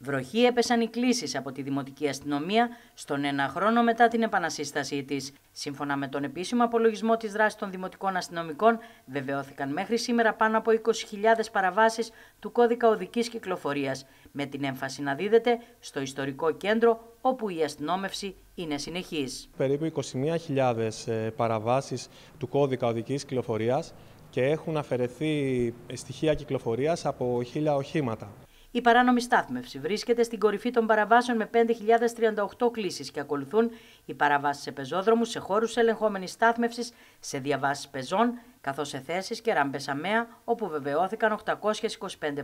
Βροχή έπεσαν οι κλήσεις από τη Δημοτική Αστυνομία στον ένα χρόνο μετά την επανασύστασή της. Σύμφωνα με τον επίσημο απολογισμό της δράσης των Δημοτικών Αστυνομικών, βεβαιώθηκαν μέχρι σήμερα πάνω από 20.000 παραβάσεις του κώδικα οδικής κυκλοφορίας, με την έμφαση να δίδεται στο ιστορικό κέντρο όπου η αστυνόμευση είναι συνεχής. Περίπου 21.000 ε, παραβάσεις του κώδικα οδικής κυκλοφορίας και έχουν αφαιρεθεί ε, στοιχεία κυκλοφορίας από 1.000 οχήματα. Η παράνομη στάθμευση βρίσκεται στην κορυφή των παραβάσεων με 5.038 κλήσεις και ακολουθούν οι παραβάσεις σε πεζόδρομους, σε χώρους ελεγχόμενης στάθμευσης, σε διαβάσεις πεζών, καθώς σε θέσεις και ράμπες αμαία, όπου βεβαιώθηκαν 825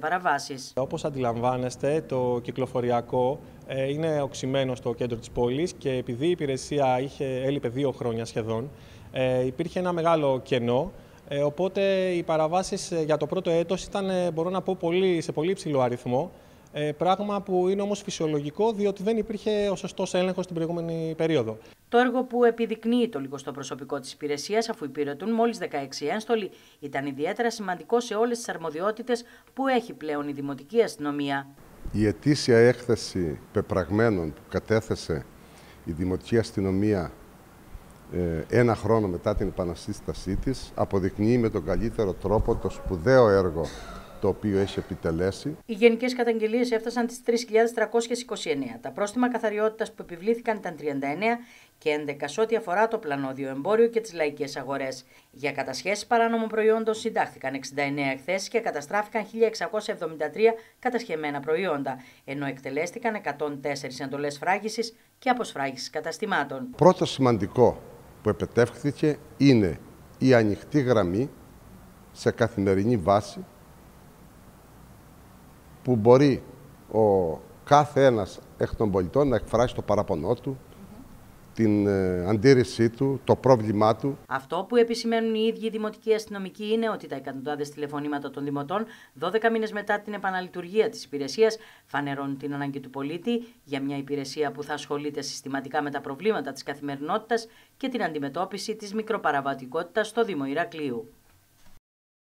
παραβάσει. Όπως αντιλαμβάνεστε, το κυκλοφοριακό ε, είναι οξυμένο στο κέντρο της πόλης και επειδή η υπηρεσία είχε, έλειπε δύο χρόνια σχεδόν, ε, υπήρχε ένα μεγάλο κενό ε, οπότε οι παραβάσεις ε, για το πρώτο έτος ήταν, ε, μπορώ να πω, πολύ, σε πολύ υψηλό αριθμό. Ε, πράγμα που είναι όμως φυσιολογικό, διότι δεν υπήρχε ο σωστός έλεγχος την προηγούμενη περίοδο. Το έργο που επιδεικνύει το λιγοστό προσωπικό της υπηρεσίας, αφού υπηρετούν μόλις 16 ένστολοι, ήταν ιδιαίτερα σημαντικό σε όλες τις αρμοδιότητες που έχει πλέον η Δημοτική Αστυνομία. Η ετήσια έκθεση πεπραγμένων που κατέθεσε η Δημοτική Αστυνομία ε, ένα χρόνο μετά την επανασύστασή της, αποδεικνύει με τον καλύτερο τρόπο το σπουδαίο έργο το οποίο έχει επιτελέσει. Οι γενικές καταγγελίες έφτασαν τις 3.329. Τα πρόστιμα καθαριότητας που επιβλήθηκαν ήταν 39 και 11 σε ό,τι αφορά το πλανόδιο εμπόριο και τις λαϊκές αγορές. Για κατασχέσεις παράνομων προϊόντων συντάχθηκαν 69 εκθέσει και καταστράφηκαν 1.673 κατασχεμένα προϊόντα, ενώ εκτελέστηκαν 104 εντολές φράγησης και αποσφράγησης καταστημάτων. Πρώτο σημαντικό που επετεύχθηκε είναι η ανοιχτή γραμμή σε καθημερινή βάση που μπορεί ο κάθε ένας εκ των πολιτών να εκφράσει το παραπονό του, την ε, αντίρρησή του, το πρόβλημά του. Αυτό που επισημαίνουν οι ίδιοι οι δημοτικοί αστυνομικοί είναι ότι τα εκατοντάδες τηλεφωνήματα των δημοτών, 12 μήνες μετά την επαναλειτουργία της υπηρεσίας, φανερώνουν την ανάγκη του πολίτη για μια υπηρεσία που θα ασχολείται συστηματικά με τα προβλήματα της καθημερινότητας και την αντιμετώπιση της μικροπαραβατικότητας στο Δήμο Ηρακλείου.